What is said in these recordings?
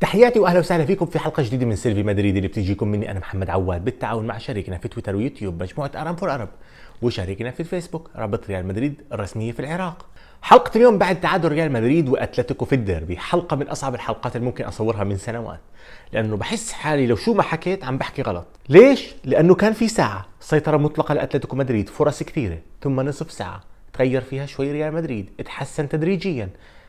تحياتي واهلا وسهلا فيكم في حلقه جديده من سيلفي مدريد اللي بتجيكم مني انا محمد عواد بالتعاون مع شريكنا في تويتر ويوتيوب مجموعه ارام فور ارب وشريكنا في الفيسبوك رابط ريال مدريد الرسميه في العراق. حلقه اليوم بعد تعادل ريال مدريد واتلتيكو في الديربي، حلقه من اصعب الحلقات اللي ممكن اصورها من سنوات، لانه بحس حالي لو شو ما حكيت عم بحكي غلط، ليش؟ لانه كان في ساعه سيطره مطلقه لاتلتيكو مدريد، فرص كثيره، ثم نصف ساعه تغير فيها شوي ريال مدريد، تحسن تدريجيا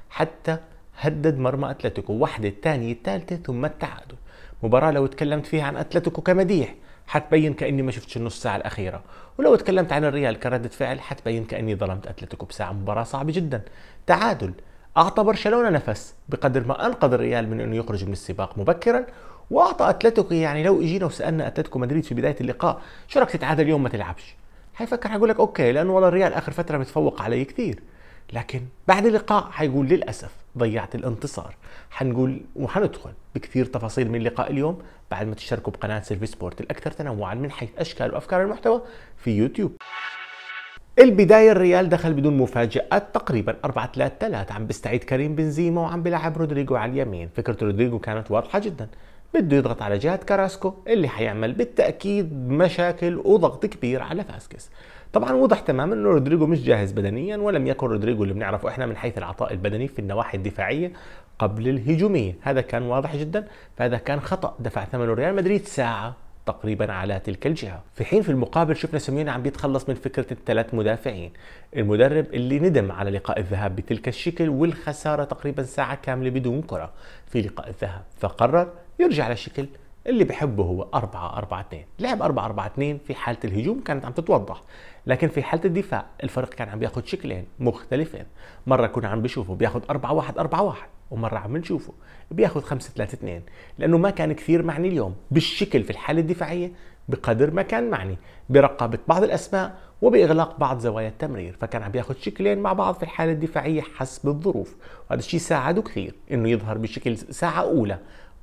حتى هدد مرمى أتلتيكو واحدة الثانية الثالثة ثم التعادل مباراة لو تكلمت فيها عن أتلتيكو كمديح حتبين كاني ما شفتش النص ساعه الاخيره ولو تكلمت عن الريال كرده فعل حتبين كاني ظلمت اتلتيكو بساعه مباراه صعبه جدا تعادل اعطى برشلونه نفس بقدر ما انقذ الريال من انه يخرج من السباق مبكرا واعطى اتلتيكو يعني لو اجينا وسالنا اتلتيكو مدريد في بدايه اللقاء شو رايك تتعادل اليوم ما تلعبش حيفكر حيقول لك اوكي لانه والله الريال اخر فتره متفوق علي كثير لكن بعد اللقاء حيقول للأسف ضيعت الانتصار حنقول وحندخل بكثير تفاصيل من لقاء اليوم بعد ما تشتركوا بقناة سيلفي سبورت الأكثر تنوعا من حيث أشكال وأفكار المحتوى في يوتيوب البداية الريال دخل بدون مفاجآت تقريبا 4 3 3 عم بيستعيد كريم بنزيما وعم بيلعب رودريجو على اليمين فكرة رودريجو كانت واضحة جدا بده يضغط على جهة كاراسكو اللي حيعمل بالتأكيد مشاكل وضغط كبير على فاسكس طبعا وضح تماما انه رودريجو مش جاهز بدنيا ولم يكن رودريجو اللي بنعرفه احنا من حيث العطاء البدني في النواحي الدفاعيه قبل الهجوميه هذا كان واضح جدا فهذا كان خطا دفع ثمنه ريال مدريد ساعه تقريبا على تلك الجهه في حين في المقابل شفنا سيميوني عم بيتخلص من فكره الثلاث مدافعين المدرب اللي ندم على لقاء الذهاب بتلك الشكل والخساره تقريبا ساعه كامله بدون كره في لقاء الذهاب فقرر يرجع لشكل اللي بحبه هو 4 4 2 لعب 4 4 2 في حاله الهجوم كانت عم تتوضح لكن في حاله الدفاع الفريق كان عم بياخذ شكلين مختلفين مره كنا عم بشوفه بياخذ 4 1 4 1 ومره عم نشوفه بياخذ 5 3 2 لانه ما كان كثير معني اليوم بالشكل في الحاله الدفاعيه بقدر ما كان معني برقابه بعض الاسماء وباغلاق بعض زوايا التمرير فكان عم ياخذ شكلين مع بعض في الحاله الدفاعيه حسب الظروف وهذا الشيء ساعده كثير انه يظهر بشكل ساعه اولى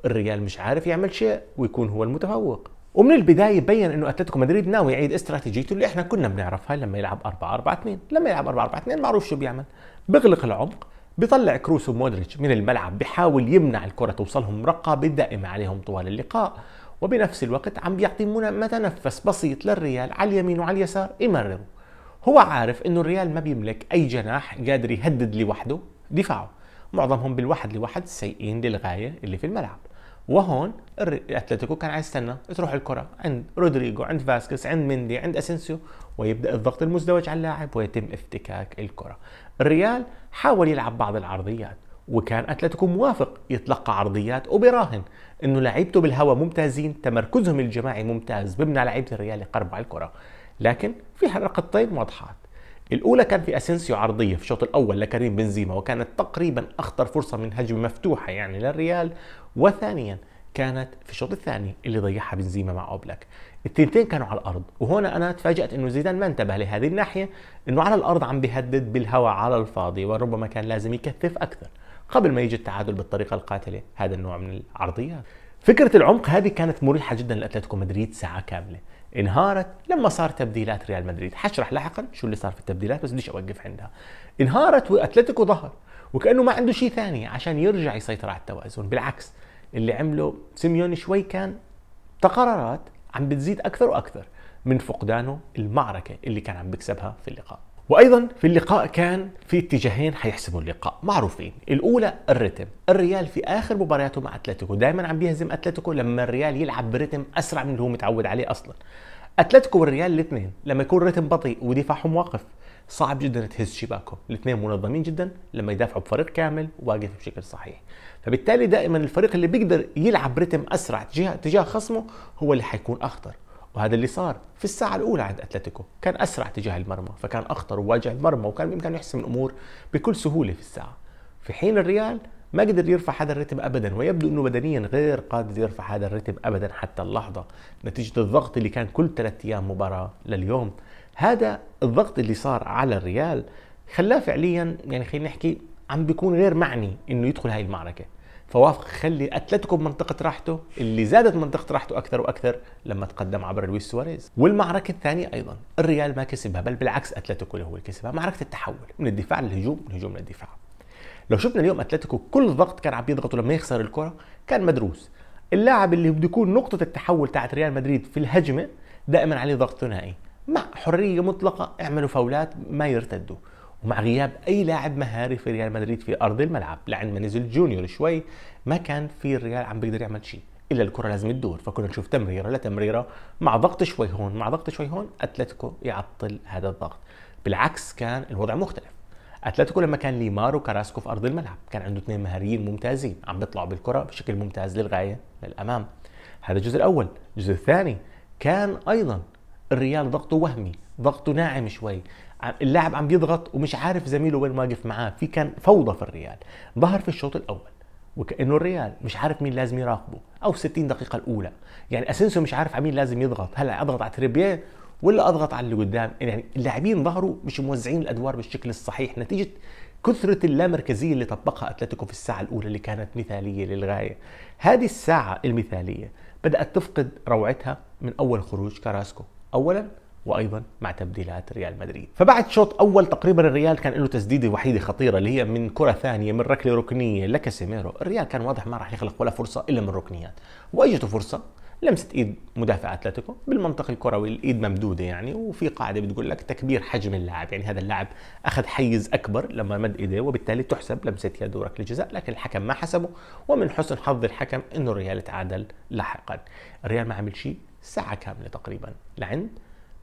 الريال مش عارف يعمل شيء ويكون هو المتفوق ومن البداية بين انه اتلتيكو مدريد ناوي يعيد استراتيجيته اللي احنا كنا بنعرفها لما يلعب 4 4 2 لما يلعب 4 4 2 معروف شو بيعمل بيغلق العمق بيطلع كروس ومودريتش من الملعب بيحاول يمنع الكرة توصلهم رقابة دائمة عليهم طوال اللقاء وبنفس الوقت عم بيعطي متنفس بسيط للريال على اليمين وعلى اليسار يمرروا هو عارف انه الريال ما بيملك اي جناح قادر يهدد لوحده دفاعه معظمهم بالواحد لواحد سيئين للغاية اللي في الملعب وهون اتلتيكو كان عايز يستنى تروح الكره عند رودريجو عند فاسكس عند مندي عند اسنسيو ويبدا الضغط المزدوج على اللاعب ويتم افتكاك الكره الريال حاول يلعب بعض العرضيات وكان اتلتيكو موافق يتلقى عرضيات وبراهن انه لعيبته بالهواء ممتازين تمركزهم الجماعي ممتاز بمنع لعيبه الريال يقربوا على الكره لكن في حلقتين واضحات الاولى كان في اسنسيو عرضيه في الشوط الاول لكريم بنزيما وكانت تقريبا اخطر فرصه من هجمه مفتوحه يعني للريال وثانيا كانت في الشوط الثاني اللي ضيعها بنزيما مع اوبلاك التنتين كانوا على الارض وهنا انا تفاجات انه زيدان ما انتبه لهذه الناحيه انه على الارض عم بيهدد بالهواء على الفاضي وربما كان لازم يكثف اكثر قبل ما يجي التعادل بالطريقه القاتله هذا النوع من العرضيات فكره العمق هذه كانت مريحه جدا لاتلتيكو مدريد ساعه كامله انهارت لما صار تبديلات ريال مدريد حشرح لاحقا شو اللي صار في التبديلات بس بديش اوقف عندها انهارت واتلتيكو ظهر وكانه ما عنده شيء ثاني عشان يرجع يسيطر على التوازن بالعكس اللي عمله سيميوني شوي كان تقررات عم بتزيد اكثر واكثر من فقدانه المعركه اللي كان عم بيكسبها في اللقاء وايضا في اللقاء كان في اتجاهين حيحسموا اللقاء معروفين الاولى الرتم الريال في اخر مبارياته مع اتلتيكو دائما عم بيهزم اتلتيكو لما الريال يلعب برتم اسرع من اللي هو متعود عليه اصلا اتلتيكو والريال الاثنين لما يكون رتم بطيء ودفاعهم واقف صعب جدا تهز شباكه الاثنين منظمين جدا لما يدافعوا بفريق كامل واقف بشكل صحيح فبالتالي دائما الفريق اللي بيقدر يلعب برتم اسرع تجاه تجاه خصمه هو اللي حيكون اخطر وهذا اللي صار في الساعة الأولى عند أتلتيكو كان أسرع تجاه المرمى فكان أخطر وواجه المرمى وكان بإمكانه يحسم الأمور بكل سهولة في الساعة في حين الريال ما قدر يرفع هذا الرتم ابدا ويبدو انه بدنيا غير قادر يرفع هذا الرتم ابدا حتى اللحظه نتيجه الضغط اللي كان كل ثلاث ايام مباراه لليوم هذا الضغط اللي صار على الريال خلاه فعليا يعني خلينا نحكي عم بيكون غير معني انه يدخل هاي المعركه فوافق خلي اتلتيكو بمنطقه راحته اللي زادت منطقه راحته اكثر واكثر لما تقدم عبر لويس سواريز والمعركه الثانيه ايضا الريال ما كسبها بل بالعكس اتلتيكو اللي هو اللي كسبها معركه التحول من الدفاع للهجوم من الهجوم للدفاع لو شفنا اليوم اتلتيكو كل ضغط كان عم يضغطه لما يخسر الكره كان مدروس اللاعب اللي بده يكون نقطه التحول تاعت ريال مدريد في الهجمه دائما عليه ضغط ثنائي مع حريه مطلقه اعملوا فاولات ما يرتدوا ومع غياب اي لاعب مهاري في ريال مدريد في ارض الملعب ما نزل جونيور شوي ما كان في الريال عم بيقدر يعمل شيء الا الكره لازم تدور فكنا نشوف تمريره لتمريره مع ضغط شوي هون مع ضغط شوي هون اتلتيكو يعطل هذا الضغط بالعكس كان الوضع مختلف اتلتيكو لما كان ليمار وكاراسكو في ارض الملعب كان عنده اثنين مهاريين ممتازين عم بيطلعوا بالكره بشكل ممتاز للغايه للامام هذا الجزء الاول الجزء الثاني كان ايضا الريال ضغطه وهمي ضغطه ناعم شوي اللاعب عم بيضغط ومش عارف زميله وين واقف معاه في كان فوضى في الريال ظهر في الشوط الاول وكانه الريال مش عارف مين لازم يراقبه او 60 دقيقه الاولى يعني اسنسو مش عارف على مين لازم يضغط هلا اضغط على تريبيه ولا اضغط على اللي قدام يعني اللاعبين ظهروا مش موزعين الادوار بالشكل الصحيح نتيجه كثرة اللامركزية اللي طبقها أتلتيكو في الساعة الأولى اللي كانت مثالية للغاية هذه الساعة المثالية بدأت تفقد روعتها من أول خروج كاراسكو اولا وايضا مع تبديلات ريال مدريد فبعد شوط اول تقريبا الريال كان له تسديده وحيده خطيره اللي هي من كره ثانيه من ركله ركنيه لكاسيميرو الريال كان واضح ما راح يخلق ولا فرصه الا من ركنيات واجته فرصه لمسه ايد مدافع اتلتيكو بالمنطق الكروي الايد ممدوده يعني وفي قاعده بتقول لك تكبير حجم اللاعب يعني هذا اللاعب اخذ حيز اكبر لما مد ايديه وبالتالي تحسب لمسه يد وركله جزاء لكن الحكم ما حسبه ومن حسن حظ الحكم انه الريال تعادل لاحقا الريال ما عمل شيء ساعة كاملة تقريبا لعند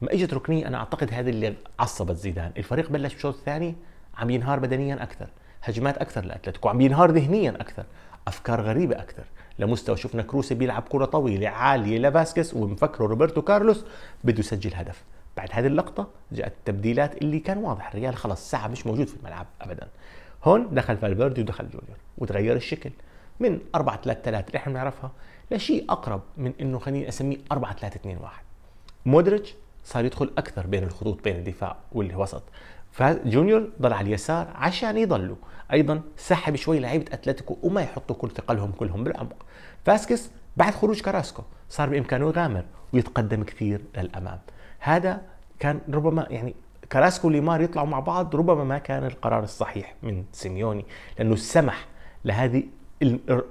ما اجت ركنية انا اعتقد هذه اللي عصبت زيدان، الفريق بلش بالشوط الثاني عم ينهار بدنيا اكثر، هجمات اكثر لاتلتيكو، عم ينهار ذهنيا اكثر، افكار غريبة اكثر، لمستوى شفنا كروسي بيلعب كرة طويلة عالية لفاسكس ومفكره روبرتو كارلوس بده يسجل هدف، بعد هذه اللقطة جاءت التبديلات اللي كان واضح الريال خلص ساعة مش موجود في الملعب ابدا. هون دخل فالفيردي ودخل جونيور وتغير الشكل، من 4 3 3 اللي احنا بنعرفها لشيء اقرب من انه خليني اسميه 4 3 2 1 مودريتش صار يدخل اكثر بين الخطوط بين الدفاع والوسط فجونيور ضل على اليسار عشان يضلوا ايضا سحب شوي لعيبه اتلتيكو وما يحطوا كل ثقلهم كلهم بالعمق فاسكس بعد خروج كراسكو صار بامكانه يغامر ويتقدم كثير للامام هذا كان ربما يعني كراسكو وليمار يطلعوا مع بعض ربما ما كان القرار الصحيح من سيميوني لانه سمح لهذه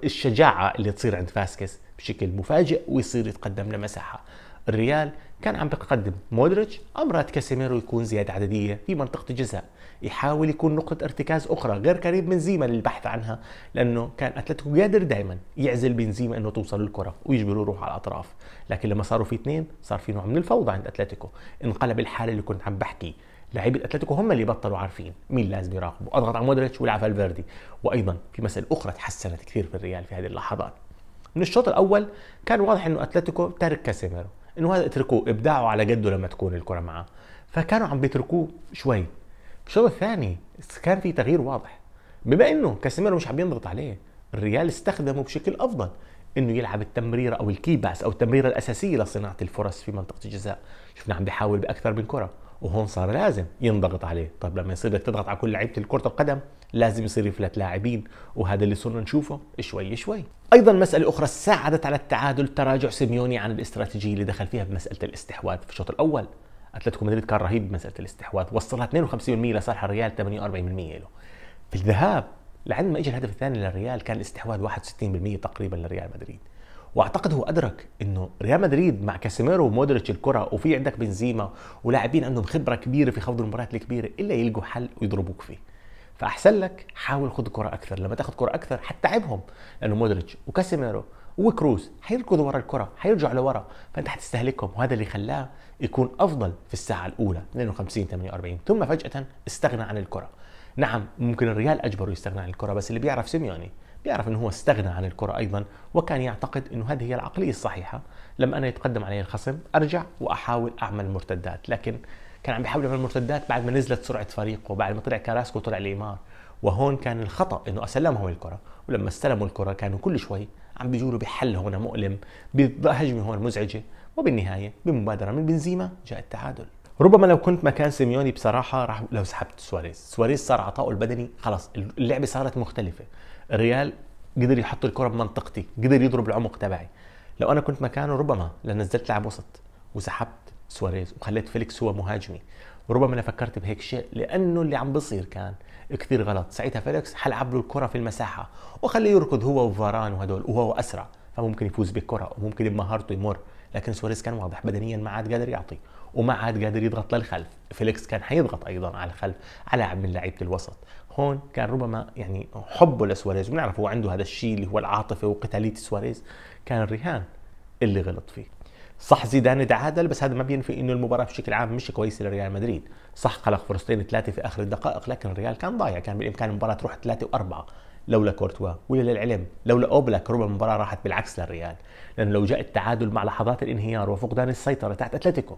الشجاعه اللي تصير عند فاسكس بشكل مفاجئ ويصير يتقدم لمساحه الريال كان عم بيقدم مودريتش امرات كاسيميرو يكون زياده عدديه في منطقه الجزاء يحاول يكون نقطه ارتكاز اخرى غير قريب من زيما للبحث عنها لانه كان اتلتيكو قادر دائما يعزل بنزيما انه توصل الكره ويجبره يروح على الاطراف لكن لما صاروا في اثنين صار في نوع من الفوضى عند اتلتيكو انقلب الحاله اللي كنت عم بحكي لعيبه اتلتيكو هم اللي بطلوا عارفين مين لازم يراقبه اضغط على مودريتش ويلعب فالفيردي وايضا في مسائل اخرى تحسنت كثير في الريال في هذه اللحظات من الشوط الاول كان واضح انه اتلتيكو ترك كاسيميرو انه هذا اتركوه ابداعه على قده لما تكون الكره معاه فكانوا عم بيتركوه شوي الشوط الثاني كان في تغيير واضح بما انه كاسيميرو مش عم ينضغط عليه الريال استخدمه بشكل افضل انه يلعب التمريره او الكيباس او التمريره الاساسيه لصناعه الفرص في منطقه الجزاء شفنا عم بيحاول باكثر من كره وهون صار لازم ينضغط عليه طب لما يصير بدك تضغط على كل لعيبه كره القدم لازم يصير يفلت لاعبين وهذا اللي صرنا نشوفه شوي شوي ايضا مساله اخرى ساعدت على التعادل تراجع سيميوني عن الاستراتيجيه اللي دخل فيها بمساله الاستحواذ في الشوط الاول اتلتيكو مدريد كان رهيب بمساله الاستحواذ وصلها 52% لصالح الريال 48% له في الذهاب لعند ما اجى الهدف الثاني للريال كان الاستحواذ 61% تقريبا لريال مدريد واعتقد هو ادرك انه ريال مدريد مع كاسيميرو ومودريتش الكره وفي عندك بنزيما ولاعبين عندهم خبره كبيره في خوض المباريات الكبيره الا يلقوا حل ويضربوك فيه فاحسن لك حاول خذ كره اكثر لما تاخذ كره اكثر هتتعبهم لانه مودريتش وكاسيميرو وكروز حيركضوا ورا الكره حيرجعوا لورا فانت حتستهلكهم وهذا اللي خلاه يكون افضل في الساعه الاولى 52 48 ثم فجاه استغنى عن الكره نعم ممكن الريال اجبره يستغنى عن الكره بس اللي بيعرف سيميوني بيعرف أنه هو استغنى عن الكرة أيضا وكان يعتقد أنه هذه هي العقلية الصحيحة لما أنا يتقدم علي الخصم أرجع وأحاول أعمل مرتدات لكن كان عم بيحاول يعمل مرتدات بعد ما نزلت سرعة فريقه وبعد ما طلع كراسكو طلع ليمار وهون كان الخطأ أنه أسلمهم الكرة ولما استلموا الكرة كانوا كل شوي عم بيجوا له بحل هون مؤلم بهجمة هون مزعجة وبالنهاية بمبادرة من بنزيما جاء التعادل ربما لو كنت مكان سيميوني بصراحة راح لو سحبت سواريز سواريز صار عطاؤه البدني خلاص اللعبة صارت مختلفة الريال قدر يحط الكره بمنطقتي قدر يضرب العمق تبعي لو انا كنت مكانه ربما لنزلت لاعب وسط وسحبت سواريز وخليت فيليكس هو مهاجمي ربما انا فكرت بهيك شيء لانه اللي عم بصير كان كثير غلط ساعتها فيليكس حلعب له الكره في المساحه وخليه يركض هو وفاران وهدول وهو اسرع فممكن يفوز بالكره وممكن بمهارته يمر لكن سواريز كان واضح بدنيا ما عاد قادر يعطي وما عاد قادر يضغط للخلف فيليكس كان حيضغط ايضا على الخلف على لاعب من لعيبه الوسط هون كان ربما يعني حبه لسواريز بنعرف هو عنده هذا الشيء اللي هو العاطفه وقتاليه سواريز كان الرهان اللي غلط فيه صح زيدان تعادل بس هذا ما بينفي انه المباراه بشكل عام مش كويسه لريال مدريد صح خلق فرصتين ثلاثه في اخر الدقائق لكن الريال كان ضايع كان بالامكان المباراه تروح ثلاثه واربعه لولا كورتوا ولا للعلم لولا اوبلاك ربما المباراه راحت بالعكس للريال لانه لو جاء التعادل مع لحظات الانهيار وفقدان السيطره تحت اتلتيكو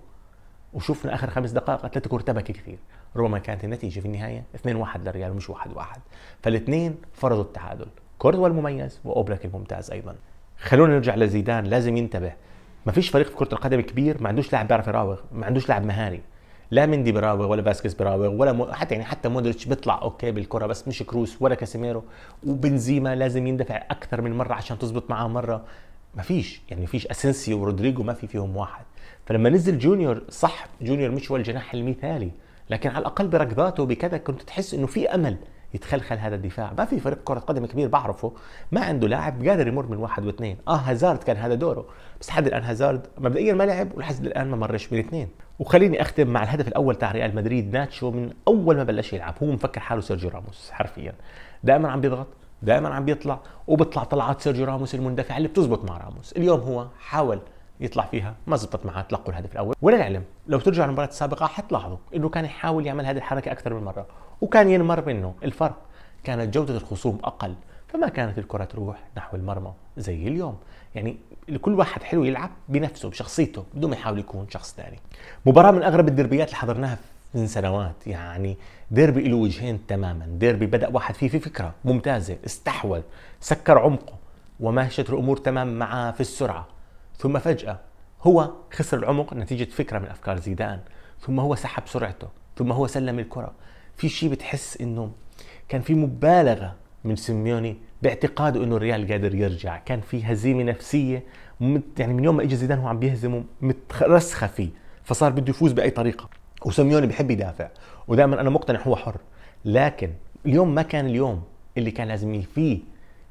وشفنا اخر خمس دقائق اتلتيكو ارتبك كثير ربما كانت النتيجه في النهايه 2-1 للريال مش 1-1 فالاثنين فرضوا التعادل كوردوا المميز واوبلاك الممتاز ايضا خلونا نرجع لزيدان لازم ينتبه ما فيش فريق في كره القدم كبير ما عندوش لاعب بيعرف يراوغ ما عندوش لاعب مهاري لا مندي براوغ ولا باسكيز براوغ ولا م... حتى يعني حتى مودريتش بيطلع اوكي بالكره بس مش كروس ولا كاسيميرو وبنزيما لازم يندفع اكثر من مره عشان تزبط معاه مره مفيش يعني مفيش اسينسي ورودريجو ما في فيهم واحد فلما نزل جونيور صح جونيور مش هو الجناح المثالي لكن على الاقل بركضاته بكذا كنت تحس انه في امل يتخلخل هذا الدفاع ما في فريق كره قدم كبير بعرفه ما عنده لاعب قادر يمر من واحد واثنين اه هازارد كان هذا دوره بس لحد الان هازارد مبدئيا ما لعب ولحد الان ما مرش من اثنين وخليني اختم مع الهدف الاول تاع ريال مدريد ناتشو من اول ما بلش يلعب هو مفكر حاله سيرجيو راموس حرفيا دائما عم بيضغط دائما عم بيطلع وبيطلع طلعات سيرجيو راموس المندفع اللي بتزبط مع راموس اليوم هو حاول يطلع فيها ما زبطت معاه تلقوا الهدف الاول وللعلم لو ترجع للمباراه السابقه حتلاحظوا انه كان يحاول يعمل هذه الحركه اكثر من مره وكان ينمر منه الفرق كانت جوده الخصوم اقل فما كانت الكره تروح نحو المرمى زي اليوم يعني كل واحد حلو يلعب بنفسه بشخصيته بدون ما يحاول يكون شخص ثاني مباراه من اغرب الدربيات اللي حضرناها من سنوات يعني ديربي له وجهين تماما ديربي بدا واحد فيه في فكره ممتازه استحوذ سكر عمقه وماشت الامور تمام معاه في السرعه ثم فجاه هو خسر العمق نتيجه فكره من افكار زيدان ثم هو سحب سرعته ثم هو سلم الكره في شيء بتحس انه كان في مبالغه من سيميوني باعتقاده انه الريال قادر يرجع كان في هزيمه نفسيه يعني من يوم ما اجى زيدان هو عم بيهزمه مترسخه فيه فصار بده يفوز باي طريقه وسيميوني بيحب يدافع ودائما انا مقتنع هو حر لكن اليوم ما كان اليوم اللي كان لازم فيه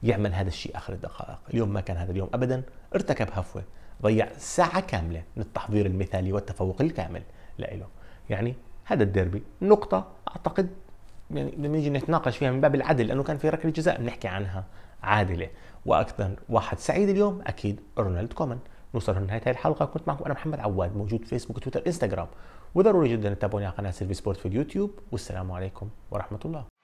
يعمل هذا الشيء اخر الدقائق اليوم ما كان هذا اليوم ابدا ارتكب هفوه ضيع ساعه كامله من التحضير المثالي والتفوق الكامل لإله يعني هذا الديربي نقطه اعتقد يعني لما نيجي نتناقش فيها من باب العدل لانه كان في ركله جزاء بنحكي عنها عادله واكثر واحد سعيد اليوم اكيد رونالد كومان نوصل لنهايه هذه الحلقه كنت معكم انا محمد عواد موجود فيسبوك تويتر انستغرام وضروري جدا تتابعونا على قناه سيرفي سبورت في اليوتيوب والسلام عليكم ورحمه الله